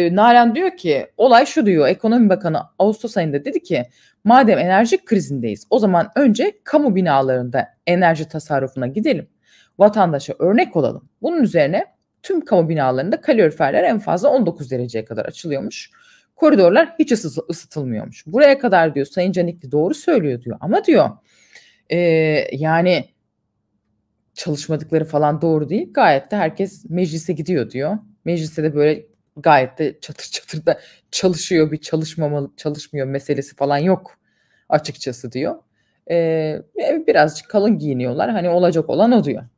Ee, Nalan diyor ki olay şu diyor ekonomi bakanı Ağustos ayında dedi ki madem enerji krizindeyiz o zaman önce kamu binalarında enerji tasarrufuna gidelim. Vatandaşa örnek olalım. Bunun üzerine tüm kamu binalarında kaloriferler en fazla 19 dereceye kadar açılıyormuş. Koridorlar hiç ısıtılmıyormuş. Buraya kadar diyor Sayın Canikli doğru söylüyor diyor ama diyor e, yani çalışmadıkları falan doğru değil. Gayet de herkes meclise gidiyor diyor. Mecliste de böyle gayet de çatır çatır da çalışıyor bir çalışmamalı çalışmıyor meselesi falan yok açıkçası diyor. Ee, birazcık kalın giyiniyorlar hani olacak olan o diyor.